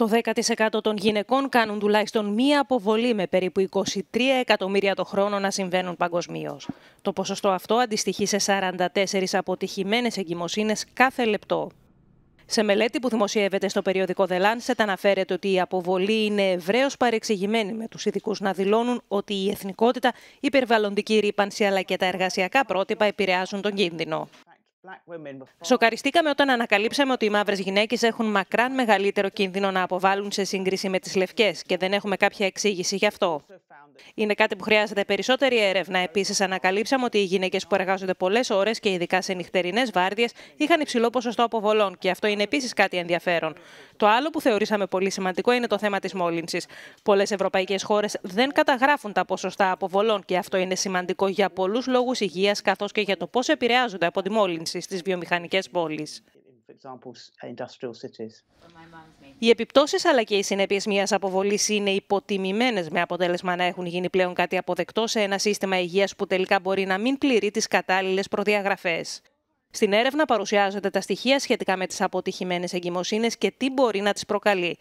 Το 10% των γυναικών κάνουν τουλάχιστον μία αποβολή με περίπου 23 εκατομμύρια το χρόνο να συμβαίνουν παγκοσμίως. Το ποσοστό αυτό αντιστοιχεί σε 44 αποτυχημένες εγκυμοσύνες κάθε λεπτό. Σε μελέτη που δημοσιεύεται στο περιοδικό The Lancet αναφέρεται ότι η αποβολή είναι ευρέως παρεξηγημένη με τους ειδικούς να δηλώνουν ότι η εθνικότητα, η περιβαλλοντική ρήπανση αλλά και τα εργασιακά πρότυπα επηρεάζουν τον κίνδυνο. Σοκαριστήκαμε όταν ανακαλύψαμε ότι οι μαύρες γυναίκες έχουν μακράν μεγαλύτερο κίνδυνο να αποβάλουν σε σύγκριση με τις λευκές και δεν έχουμε κάποια εξήγηση γι' αυτό. Είναι κάτι που χρειάζεται περισσότερη έρευνα. Επίσης, ανακαλύψαμε ότι οι γυναίκες που εργάζονται πολλές ώρες και ειδικά σε νυχτερινές βάρδιες είχαν υψηλό ποσοστό αποβολών και αυτό είναι επίσης κάτι ενδιαφέρον. Το άλλο που θεωρήσαμε πολύ σημαντικό είναι το θέμα της μόλυνσης. Πολλές ευρωπαϊκές χώρες δεν καταγράφουν τα ποσοστά αποβολών και αυτό είναι σημαντικό για πολλούς λόγους υγείας καθώς και για το πώς επηρεάζονται από τη μόλυνση στις βιομηχανικές πόλεις. Uh, οι επιπτώσεις αλλά και οι συνέπειες μιας αποβολής είναι υποτιμημένες με αποτέλεσμα να έχουν γίνει πλέον κάτι αποδεκτό σε ένα σύστημα υγείας που τελικά μπορεί να μην πληρεί τις κατάλληλες προδιαγραφές. Στην έρευνα παρουσιάζονται τα στοιχεία σχετικά με τις αποτυχημένες εγκυμοσύνες και τι μπορεί να τις προκαλεί.